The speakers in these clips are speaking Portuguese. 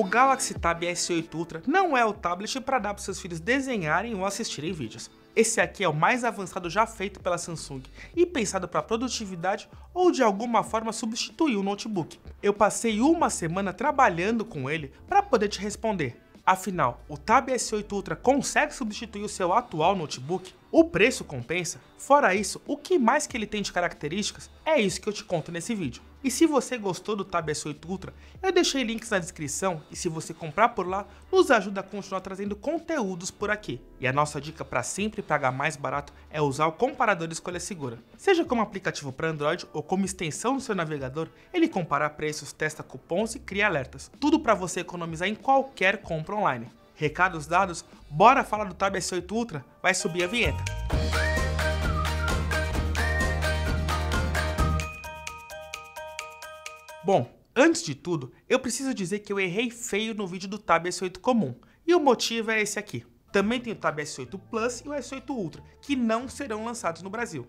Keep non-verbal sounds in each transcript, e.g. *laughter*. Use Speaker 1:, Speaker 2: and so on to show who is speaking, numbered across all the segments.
Speaker 1: o Galaxy Tab S8 Ultra não é o tablet para dar para seus filhos desenharem ou assistirem vídeos. Esse aqui é o mais avançado já feito pela Samsung e pensado para produtividade ou de alguma forma substituir o notebook. Eu passei uma semana trabalhando com ele para poder te responder. Afinal, o Tab S8 Ultra consegue substituir o seu atual notebook? O preço compensa? Fora isso, o que mais que ele tem de características? É isso que eu te conto nesse vídeo. E se você gostou do Tab é S8 Ultra, eu deixei links na descrição e se você comprar por lá, nos ajuda a continuar trazendo conteúdos por aqui. E a nossa dica para sempre pagar mais barato é usar o comparador escolha segura. Seja como aplicativo para Android ou como extensão no seu navegador, ele compara preços, testa cupons e cria alertas. Tudo para você economizar em qualquer compra online. Recados dados, bora falar do Tab S8 Ultra? Vai subir a vinheta. Bom, antes de tudo, eu preciso dizer que eu errei feio no vídeo do Tab S8 comum, e o motivo é esse aqui. Também tem o Tab S8 Plus e o S8 Ultra, que não serão lançados no Brasil.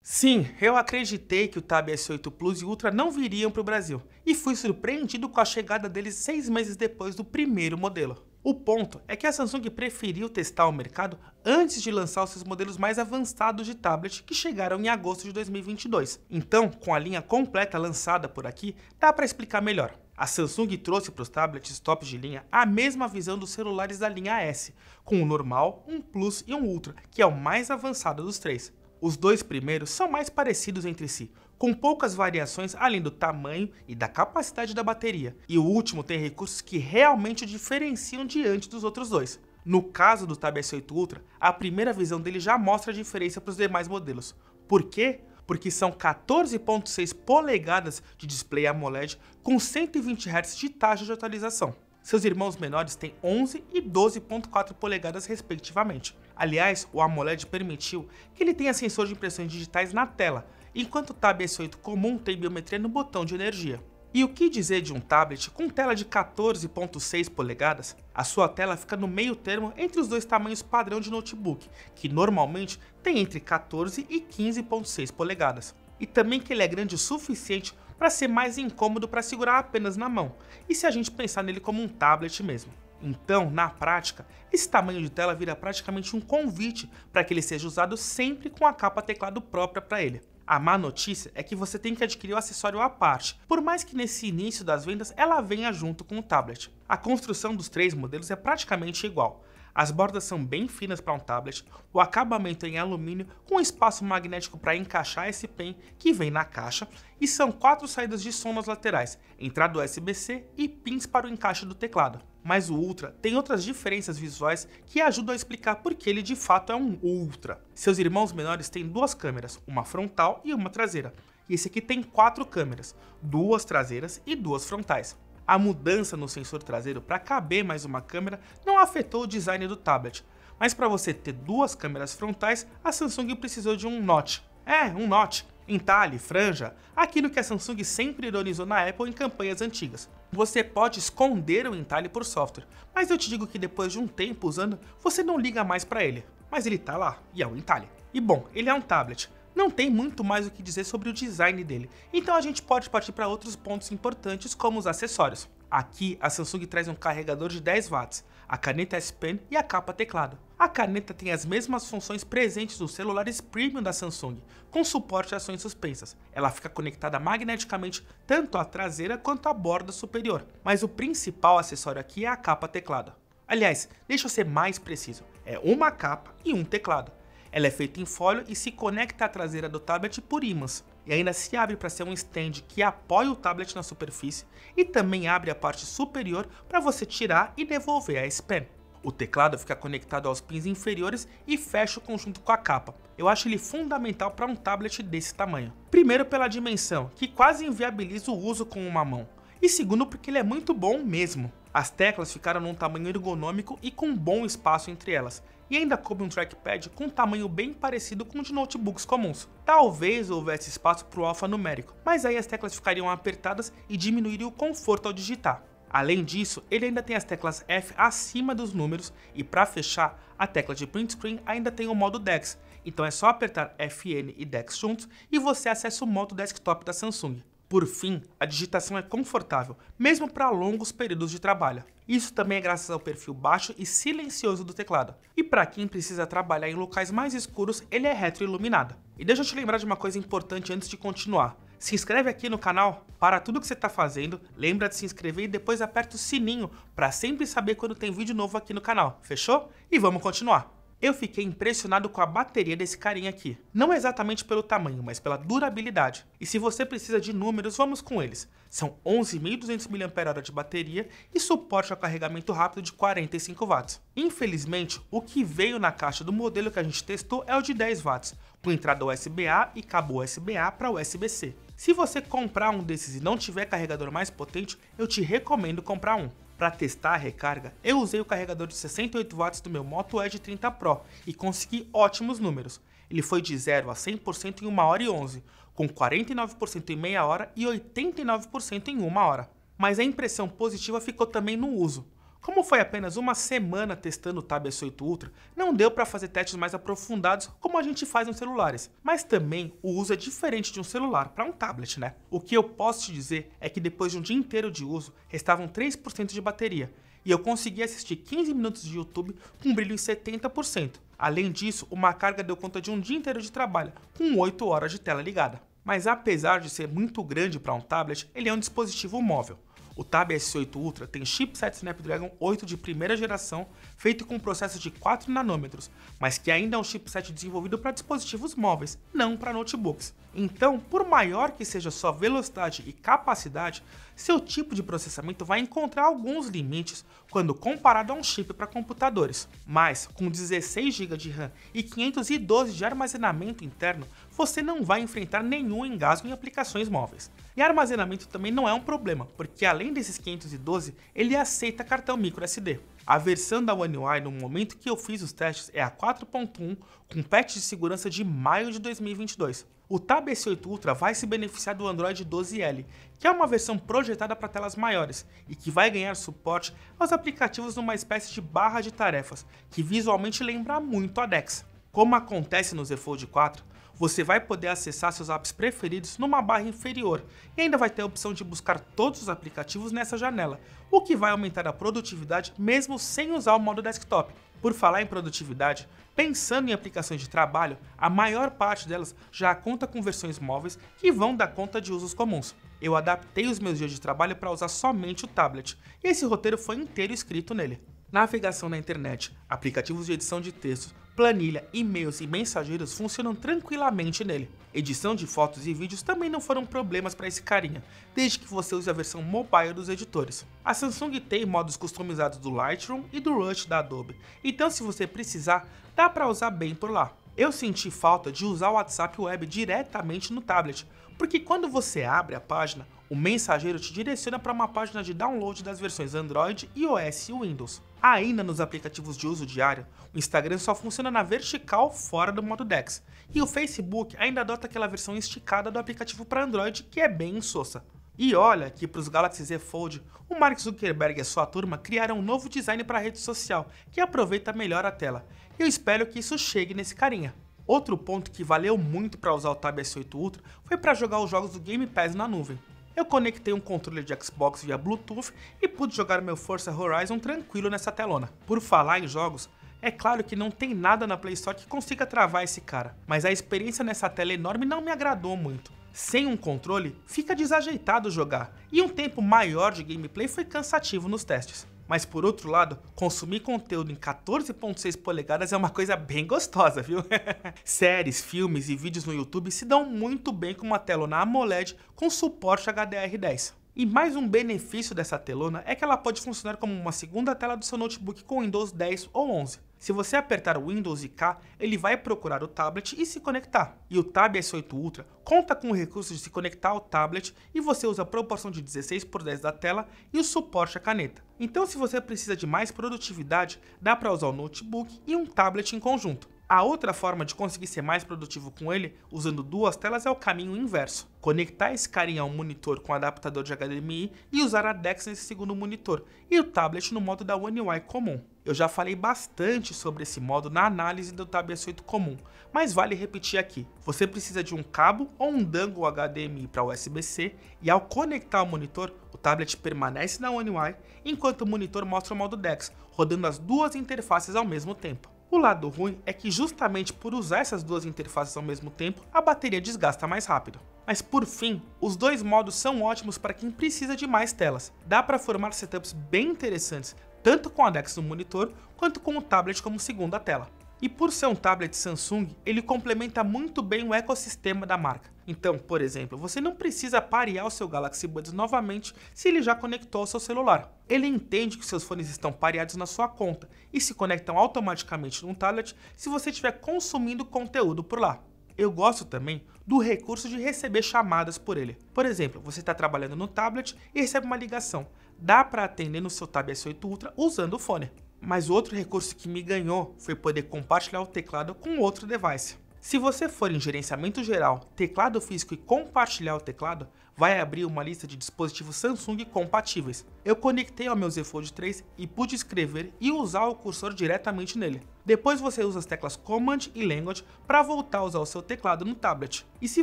Speaker 1: Sim, eu acreditei que o Tab S8 Plus e Ultra não viriam para o Brasil, e fui surpreendido com a chegada deles seis meses depois do primeiro modelo. O ponto é que a Samsung preferiu testar o mercado antes de lançar os seus modelos mais avançados de tablet que chegaram em agosto de 2022. Então, com a linha completa lançada por aqui, dá para explicar melhor. A Samsung trouxe para os tablets tops de linha a mesma visão dos celulares da linha S, com o normal, um Plus e um Ultra, que é o mais avançado dos três. Os dois primeiros são mais parecidos entre si, com poucas variações além do tamanho e da capacidade da bateria, e o último tem recursos que realmente o diferenciam diante dos outros dois. No caso do Tab S8 Ultra, a primeira visão dele já mostra a diferença para os demais modelos. Por quê? Porque são 14.6 polegadas de display AMOLED com 120 Hz de taxa de atualização. Seus irmãos menores têm 11 e 12.4 polegadas respectivamente. Aliás, o AMOLED permitiu que ele tenha sensor de impressões digitais na tela, enquanto o Tab S8 comum tem biometria no botão de energia. E o que dizer de um tablet com tela de 14.6 polegadas? A sua tela fica no meio termo entre os dois tamanhos padrão de notebook, que normalmente tem entre 14 e 15.6 polegadas. E também que ele é grande o suficiente para ser mais incômodo para segurar apenas na mão, e se a gente pensar nele como um tablet mesmo. Então, na prática, esse tamanho de tela vira praticamente um convite para que ele seja usado sempre com a capa teclado própria para ele. A má notícia é que você tem que adquirir o acessório à parte, por mais que nesse início das vendas ela venha junto com o tablet. A construção dos três modelos é praticamente igual, as bordas são bem finas para um tablet, o acabamento é em alumínio com espaço magnético para encaixar esse pen que vem na caixa e são quatro saídas de som nas laterais, entrada USB-C e pins para o encaixe do teclado. Mas o Ultra tem outras diferenças visuais que ajudam a explicar por que ele de fato é um Ultra. Seus irmãos menores têm duas câmeras, uma frontal e uma traseira. E esse aqui tem quatro câmeras, duas traseiras e duas frontais. A mudança no sensor traseiro para caber mais uma câmera não afetou o design do tablet, mas para você ter duas câmeras frontais, a Samsung precisou de um notch. É, um notch, entalhe, franja, aquilo que a Samsung sempre ironizou na Apple em campanhas antigas. Você pode esconder o entalhe por software, mas eu te digo que depois de um tempo usando, você não liga mais para ele. Mas ele tá lá, e é um entalhe. E bom, ele é um tablet, não tem muito mais o que dizer sobre o design dele, então a gente pode partir para outros pontos importantes como os acessórios. Aqui a Samsung traz um carregador de 10 watts, a caneta S Pen e a capa teclado. A caneta tem as mesmas funções presentes nos celulares premium da Samsung, com suporte a ações suspensas. Ela fica conectada magneticamente tanto à traseira quanto à borda superior, mas o principal acessório aqui é a capa teclado. Aliás, deixa eu ser mais preciso, é uma capa e um teclado. Ela é feita em fólio e se conecta à traseira do tablet por ímãs, e ainda se abre para ser um stand que apoia o tablet na superfície e também abre a parte superior para você tirar e devolver a S-Pen. O teclado fica conectado aos pins inferiores e fecha o conjunto com a capa. Eu acho ele fundamental para um tablet desse tamanho. Primeiro pela dimensão, que quase inviabiliza o uso com uma mão. E segundo porque ele é muito bom mesmo. As teclas ficaram num tamanho ergonômico e com bom espaço entre elas, e ainda coube um trackpad com um tamanho bem parecido com o de notebooks comuns. Talvez houvesse espaço para o alfanumérico, mas aí as teclas ficariam apertadas e diminuiria o conforto ao digitar. Além disso, ele ainda tem as teclas F acima dos números e para fechar, a tecla de print screen ainda tem o modo DeX, então é só apertar Fn e DeX juntos e você acessa o modo desktop da Samsung. Por fim, a digitação é confortável, mesmo para longos períodos de trabalho. Isso também é graças ao perfil baixo e silencioso do teclado. E para quem precisa trabalhar em locais mais escuros, ele é retroiluminado. E deixa eu te lembrar de uma coisa importante antes de continuar. Se inscreve aqui no canal, para tudo que você está fazendo, lembra de se inscrever e depois aperta o sininho para sempre saber quando tem vídeo novo aqui no canal, fechou? E vamos continuar! Eu fiquei impressionado com a bateria desse carinha aqui. Não exatamente pelo tamanho, mas pela durabilidade. E se você precisa de números, vamos com eles. São 11.200 mAh de bateria e suporte ao carregamento rápido de 45 watts. Infelizmente, o que veio na caixa do modelo que a gente testou é o de 10 watts, com entrada USB-A e cabo USB-A para USB-C. Se você comprar um desses e não tiver carregador mais potente, eu te recomendo comprar um. Para testar a recarga, eu usei o carregador de 68 watts do meu Moto Edge 30 Pro e consegui ótimos números. Ele foi de 0 a 100% em 1 hora e 11, com 49% em meia hora e 89% em 1 hora. Mas a impressão positiva ficou também no uso. Como foi apenas uma semana testando o Tab S8 Ultra, não deu para fazer testes mais aprofundados como a gente faz nos celulares, mas também o uso é diferente de um celular para um tablet, né? O que eu posso te dizer é que depois de um dia inteiro de uso, restavam 3% de bateria, e eu consegui assistir 15 minutos de YouTube com brilho em 70%. Além disso, uma carga deu conta de um dia inteiro de trabalho, com 8 horas de tela ligada. Mas apesar de ser muito grande para um tablet, ele é um dispositivo móvel. O Tab S8 Ultra tem chipset Snapdragon 8 de primeira geração, feito com um processo de 4 nanômetros, mas que ainda é um chipset desenvolvido para dispositivos móveis, não para notebooks. Então, por maior que seja sua velocidade e capacidade, seu tipo de processamento vai encontrar alguns limites quando comparado a um chip para computadores. Mas, com 16 GB de RAM e 512 de armazenamento interno, você não vai enfrentar nenhum engasgo em aplicações móveis. E armazenamento também não é um problema, porque além desses 512, ele aceita cartão microSD. A versão da One UI no momento que eu fiz os testes é a 4.1 com patch de segurança de maio de 2022. O Tab S8 Ultra vai se beneficiar do Android 12L, que é uma versão projetada para telas maiores e que vai ganhar suporte aos aplicativos numa espécie de barra de tarefas, que visualmente lembra muito a Dex. Como acontece no Z Fold 4, você vai poder acessar seus apps preferidos numa barra inferior e ainda vai ter a opção de buscar todos os aplicativos nessa janela, o que vai aumentar a produtividade mesmo sem usar o modo desktop. Por falar em produtividade, pensando em aplicações de trabalho, a maior parte delas já conta com versões móveis que vão dar conta de usos comuns. Eu adaptei os meus dias de trabalho para usar somente o tablet, e esse roteiro foi inteiro escrito nele. Navegação na internet, aplicativos de edição de textos planilha, e-mails e mensageiros funcionam tranquilamente nele. Edição de fotos e vídeos também não foram problemas para esse carinha, desde que você use a versão mobile dos editores. A Samsung tem modos customizados do Lightroom e do Rush da Adobe, então se você precisar, dá para usar bem por lá. Eu senti falta de usar o WhatsApp Web diretamente no tablet, porque quando você abre a página, o mensageiro te direciona para uma página de download das versões Android, iOS e Windows. Ainda nos aplicativos de uso diário, o Instagram só funciona na vertical fora do modo DeX, e o Facebook ainda adota aquela versão esticada do aplicativo para Android que é bem insossa. E olha que para os Galaxy Z Fold, o Mark Zuckerberg e a sua turma criaram um novo design para a rede social que aproveita melhor a tela. E eu espero que isso chegue nesse carinha. Outro ponto que valeu muito para usar o Tab S8 Ultra foi para jogar os jogos do Game Pass na nuvem. Eu conectei um controle de Xbox via Bluetooth e pude jogar meu Forza Horizon tranquilo nessa telona. Por falar em jogos, é claro que não tem nada na Play Store que consiga travar esse cara, mas a experiência nessa tela enorme não me agradou muito. Sem um controle, fica desajeitado jogar, e um tempo maior de gameplay foi cansativo nos testes. Mas por outro lado, consumir conteúdo em 14.6 polegadas é uma coisa bem gostosa, viu? *laughs* Séries, filmes e vídeos no YouTube se dão muito bem com uma tela na AMOLED com suporte HDR10. E mais um benefício dessa telona é que ela pode funcionar como uma segunda tela do seu notebook com Windows 10 ou 11. Se você apertar o Windows e K, ele vai procurar o tablet e se conectar. E o Tab S8 Ultra conta com o recurso de se conectar ao tablet e você usa a proporção de 16 por 10 da tela e o suporte à caneta. Então se você precisa de mais produtividade, dá para usar o notebook e um tablet em conjunto. A outra forma de conseguir ser mais produtivo com ele, usando duas telas, é o caminho inverso. Conectar esse carinha ao monitor com adaptador de HDMI e usar a DeX nesse segundo monitor, e o tablet no modo da One UI comum. Eu já falei bastante sobre esse modo na análise do Tab S8 comum, mas vale repetir aqui. Você precisa de um cabo ou um dangle HDMI para USB-C e ao conectar o monitor, o tablet permanece na One UI, enquanto o monitor mostra o modo DeX, rodando as duas interfaces ao mesmo tempo. O lado ruim é que justamente por usar essas duas interfaces ao mesmo tempo, a bateria desgasta mais rápido. Mas por fim, os dois modos são ótimos para quem precisa de mais telas. Dá para formar setups bem interessantes, tanto com a DeX no monitor, quanto com o tablet como segunda tela. E por ser um tablet Samsung, ele complementa muito bem o ecossistema da marca. Então, por exemplo, você não precisa parear o seu Galaxy Buds novamente se ele já conectou ao seu celular. Ele entende que seus fones estão pareados na sua conta e se conectam automaticamente num tablet se você estiver consumindo conteúdo por lá. Eu gosto também do recurso de receber chamadas por ele. Por exemplo, você está trabalhando no tablet e recebe uma ligação. Dá para atender no seu Tab S8 Ultra usando o fone. Mas outro recurso que me ganhou foi poder compartilhar o teclado com outro device. Se você for em gerenciamento geral, teclado físico e compartilhar o teclado, vai abrir uma lista de dispositivos Samsung compatíveis. Eu conectei ao meu Z Fold 3 e pude escrever e usar o cursor diretamente nele. Depois você usa as teclas Command e Language para voltar a usar o seu teclado no tablet. E se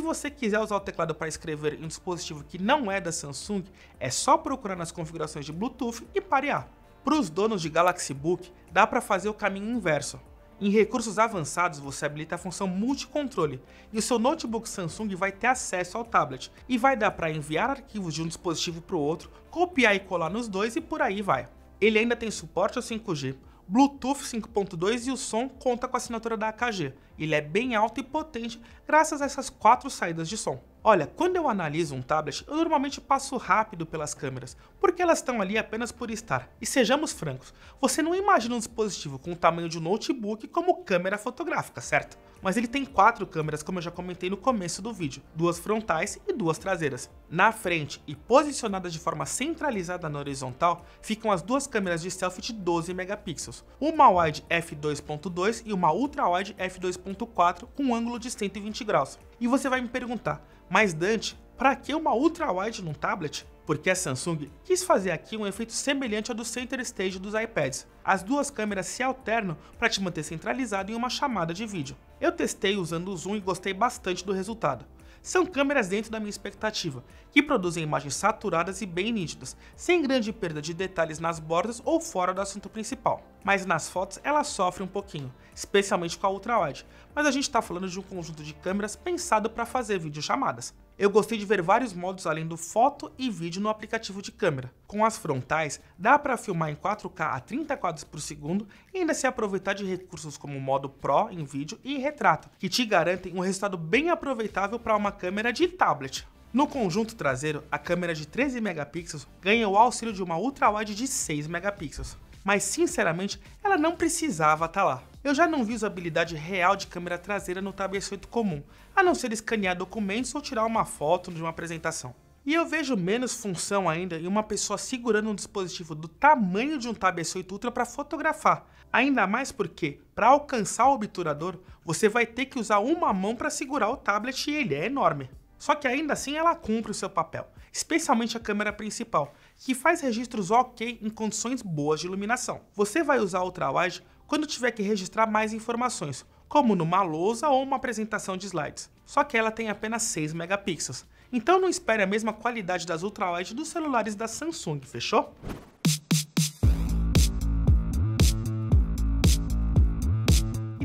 Speaker 1: você quiser usar o teclado para escrever em um dispositivo que não é da Samsung, é só procurar nas configurações de Bluetooth e parear. Para os donos de Galaxy Book, dá para fazer o caminho inverso. Em recursos avançados, você habilita a função multicontrole e o seu notebook Samsung vai ter acesso ao tablet e vai dar para enviar arquivos de um dispositivo para o outro, copiar e colar nos dois e por aí vai. Ele ainda tem suporte ao 5G, Bluetooth 5.2 e o som conta com a assinatura da AKG, ele é bem alto e potente graças a essas quatro saídas de som. Olha, quando eu analiso um tablet, eu normalmente passo rápido pelas câmeras, porque elas estão ali apenas por estar. E sejamos francos, você não imagina um dispositivo com o tamanho de um notebook como câmera fotográfica, certo? Mas ele tem quatro câmeras, como eu já comentei no começo do vídeo, duas frontais e duas traseiras. Na frente e posicionadas de forma centralizada na horizontal, ficam as duas câmeras de selfie de 12 megapixels, uma wide f2.2 e uma ultra wide f2.2 1.4 com ângulo de 120 graus. E você vai me perguntar, mas Dante, para que uma ultra-wide num tablet? Porque a Samsung quis fazer aqui um efeito semelhante ao do Center Stage dos iPads. As duas câmeras se alternam para te manter centralizado em uma chamada de vídeo. Eu testei usando o zoom e gostei bastante do resultado. São câmeras dentro da minha expectativa, que produzem imagens saturadas e bem nítidas, sem grande perda de detalhes nas bordas ou fora do assunto principal mas nas fotos ela sofre um pouquinho, especialmente com a ultra wide. Mas a gente está falando de um conjunto de câmeras pensado para fazer videochamadas. Eu gostei de ver vários modos além do foto e vídeo no aplicativo de câmera. Com as frontais, dá para filmar em 4K a 30 quadros por segundo e ainda se aproveitar de recursos como o modo Pro em vídeo e retrato, que te garantem um resultado bem aproveitável para uma câmera de tablet. No conjunto traseiro, a câmera de 13 megapixels ganha o auxílio de uma ultra-wide de 6 megapixels mas sinceramente ela não precisava estar tá lá. Eu já não vi usabilidade real de câmera traseira no Tab S8 comum, a não ser escanear documentos ou tirar uma foto de uma apresentação. E eu vejo menos função ainda em uma pessoa segurando um dispositivo do tamanho de um Tab S8 Ultra para fotografar. Ainda mais porque, para alcançar o obturador, você vai ter que usar uma mão para segurar o tablet e ele é enorme. Só que ainda assim ela cumpre o seu papel, especialmente a câmera principal, que faz registros ok em condições boas de iluminação. Você vai usar a ultrawide quando tiver que registrar mais informações, como numa lousa ou uma apresentação de slides. Só que ela tem apenas 6 megapixels, então não espere a mesma qualidade das ultrawide dos celulares da Samsung, fechou?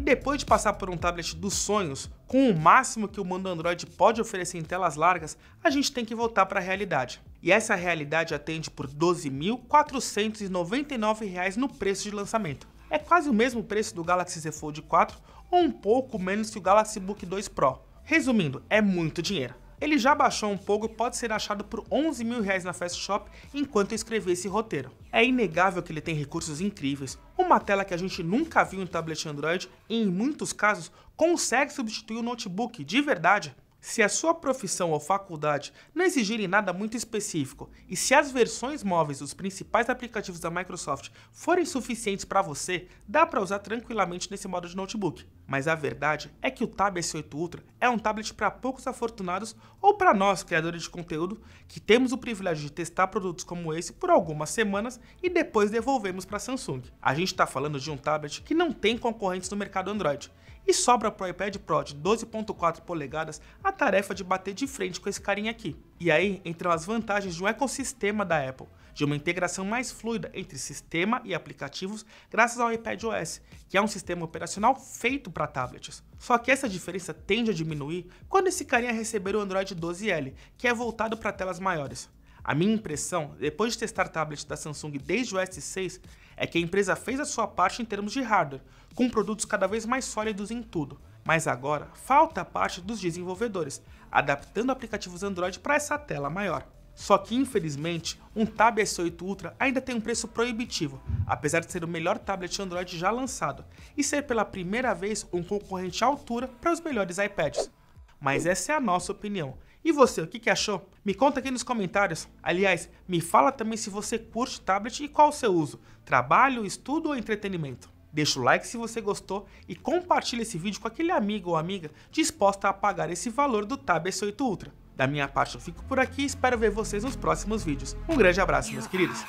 Speaker 1: depois de passar por um tablet dos sonhos, com o máximo que o mundo Android pode oferecer em telas largas, a gente tem que voltar para a realidade. E essa realidade atende por R$ 12.499 no preço de lançamento. É quase o mesmo preço do Galaxy Z Fold 4 ou um pouco menos que o Galaxy Book 2 Pro. Resumindo, é muito dinheiro. Ele já baixou um pouco e pode ser achado por 11 mil reais na Fast Shop enquanto escrevia esse roteiro. É inegável que ele tem recursos incríveis, uma tela que a gente nunca viu em tablet Android e em muitos casos consegue substituir o notebook de verdade. Se a sua profissão ou faculdade não exigirem nada muito específico e se as versões móveis dos principais aplicativos da Microsoft forem suficientes para você, dá para usar tranquilamente nesse modo de notebook. Mas a verdade é que o Tab S8 Ultra é um tablet para poucos afortunados ou para nós, criadores de conteúdo, que temos o privilégio de testar produtos como esse por algumas semanas e depois devolvemos para a Samsung. A gente está falando de um tablet que não tem concorrentes no mercado Android e sobra para o iPad Pro de 12.4 polegadas a tarefa de bater de frente com esse carinha aqui. E aí entram as vantagens de um ecossistema da Apple, de uma integração mais fluida entre sistema e aplicativos graças ao iPad OS, que é um sistema operacional feito para tablets. Só que essa diferença tende a diminuir quando esse carinha receber o Android 12L, que é voltado para telas maiores. A minha impressão, depois de testar tablets da Samsung desde o S6, é que a empresa fez a sua parte em termos de hardware, com produtos cada vez mais sólidos em tudo. Mas agora falta a parte dos desenvolvedores, adaptando aplicativos Android para essa tela maior. Só que infelizmente, um Tab S8 Ultra ainda tem um preço proibitivo, apesar de ser o melhor tablet Android já lançado e ser pela primeira vez um concorrente à altura para os melhores iPads. Mas essa é a nossa opinião. E você, o que, que achou? Me conta aqui nos comentários. Aliás, me fala também se você curte tablet e qual o seu uso: trabalho, estudo ou entretenimento. Deixa o like se você gostou e compartilha esse vídeo com aquele amigo ou amiga disposta a pagar esse valor do Tab S8 Ultra. Da minha parte eu fico por aqui e espero ver vocês nos próximos vídeos. Um grande abraço, meus queridos.